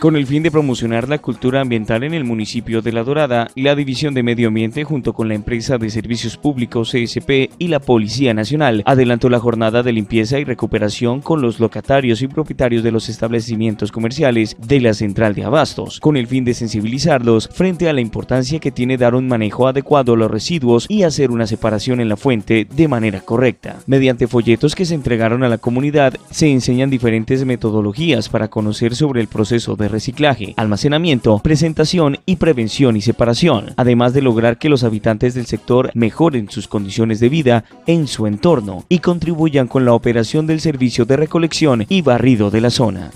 Con el fin de promocionar la cultura ambiental en el municipio de La Dorada, la División de Medio Ambiente junto con la empresa de servicios públicos CSP y la Policía Nacional adelantó la jornada de limpieza y recuperación con los locatarios y propietarios de los establecimientos comerciales de la central de abastos, con el fin de sensibilizarlos frente a la importancia que tiene dar un manejo adecuado a los residuos y hacer una separación en la fuente de manera correcta. Mediante folletos que se entregaron a la comunidad, se enseñan diferentes metodologías para conocer sobre el proceso de reciclaje, almacenamiento, presentación y prevención y separación, además de lograr que los habitantes del sector mejoren sus condiciones de vida en su entorno y contribuyan con la operación del servicio de recolección y barrido de la zona.